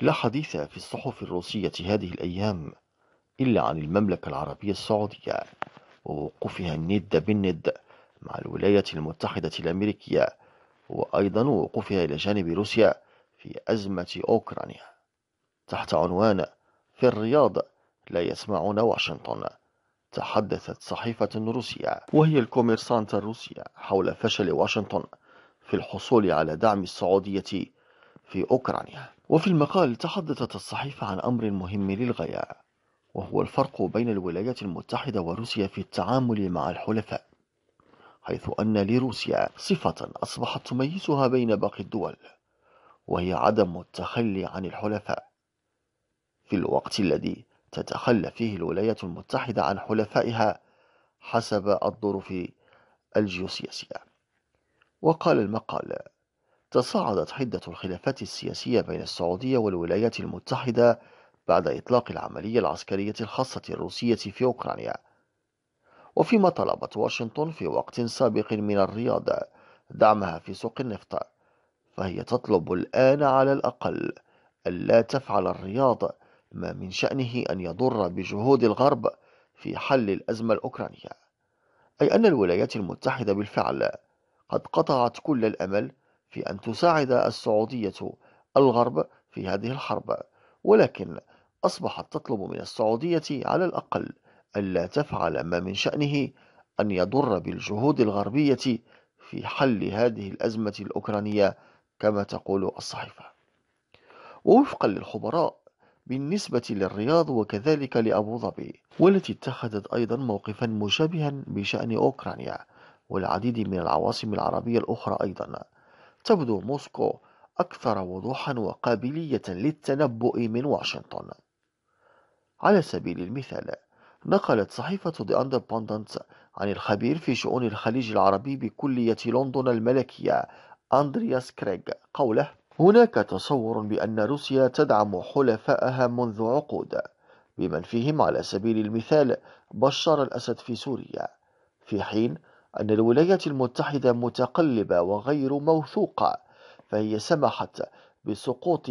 لا حديث في الصحف الروسية هذه الأيام إلا عن المملكة العربية السعودية ووقوفها الند بالند مع الولايات المتحدة الأمريكية وأيضا وقوفها إلى جانب روسيا في أزمة أوكرانيا تحت عنوان في الرياض لا يسمعون واشنطن تحدثت صحيفة روسية وهي الكوميرسانت الروسية حول فشل واشنطن في الحصول على دعم السعودية في أوكرانيا وفي المقال تحدثت الصحيفة عن أمر مهم للغاية وهو الفرق بين الولايات المتحدة وروسيا في التعامل مع الحلفاء حيث أن لروسيا صفة أصبحت تميزها بين باقي الدول وهي عدم التخلي عن الحلفاء في الوقت الذي تتخلى فيه الولايات المتحدة عن حلفائها حسب الظروف الجيوسياسية وقال المقال تصاعدت حدة الخلافات السياسية بين السعودية والولايات المتحدة بعد إطلاق العملية العسكرية الخاصة الروسية في أوكرانيا وفيما طلبت واشنطن في وقت سابق من الرياض دعمها في سوق النفط فهي تطلب الآن على الأقل ألا تفعل الرياض ما من شأنه أن يضر بجهود الغرب في حل الأزمة الأوكرانية أي أن الولايات المتحدة بالفعل قد قطعت كل الأمل في أن تساعد السعودية الغرب في هذه الحرب ولكن أصبحت تطلب من السعودية على الأقل ألا تفعل ما من شأنه أن يضر بالجهود الغربية في حل هذه الأزمة الأوكرانية كما تقول الصحيفة ووفقا للخبراء بالنسبة للرياض وكذلك لأبو ظبي والتي اتخذت أيضا موقفا مشابها بشأن أوكرانيا والعديد من العواصم العربية الأخرى أيضا تبدو موسكو أكثر وضوحا وقابلية للتنبؤ من واشنطن على سبيل المثال نقلت صحيفة The Independent عن الخبير في شؤون الخليج العربي بكلية لندن الملكية أندرياس كريغ قوله هناك تصور بأن روسيا تدعم حلفائها منذ عقود بمن فيهم على سبيل المثال بشار الأسد في سوريا في حين أن الولايات المتحدة متقلبة وغير موثوقة فهي سمحت بسقوط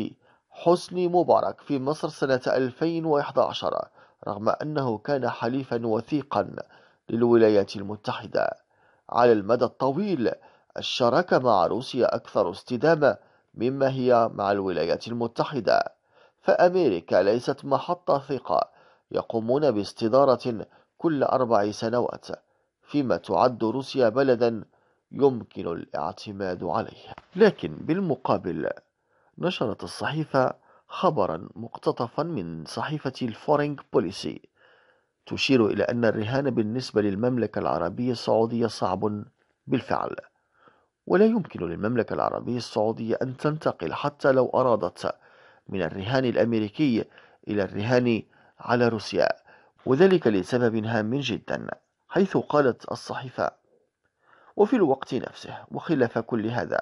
حسني مبارك في مصر سنة 2011 رغم أنه كان حليفا وثيقا للولايات المتحدة على المدى الطويل الشراكة مع روسيا أكثر استدامة مما هي مع الولايات المتحدة فأمريكا ليست محطة ثقة يقومون باستدارة كل أربع سنوات فيما تعد روسيا بلدا يمكن الاعتماد عليه لكن بالمقابل نشرت الصحيفة خبرا مقتطفا من صحيفة الفورينج بوليسي تشير إلى أن الرهان بالنسبة للمملكة العربية السعودية صعب بالفعل ولا يمكن للمملكة العربية السعودية أن تنتقل حتى لو أرادت من الرهان الأمريكي إلى الرهان على روسيا وذلك لسبب هام جدا حيث قالت الصحيفة وفي الوقت نفسه وخلاف كل هذا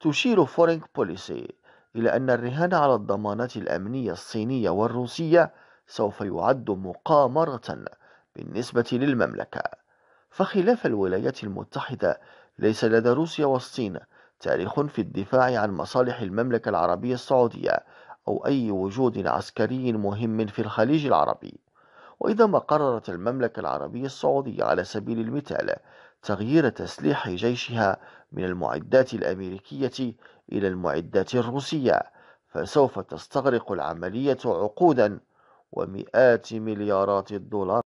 تشير فورينج بوليسي إلى أن الرهان على الضمانات الأمنية الصينية والروسية سوف يعد مقامرة بالنسبة للمملكة فخلاف الولايات المتحدة ليس لدى روسيا والصين تاريخ في الدفاع عن مصالح المملكة العربية السعودية أو أي وجود عسكري مهم في الخليج العربي وإذا ما قررت المملكة العربية السعودية على سبيل المثال تغيير تسليح جيشها من المعدات الأمريكية إلى المعدات الروسية فسوف تستغرق العملية عقودا ومئات مليارات الدولار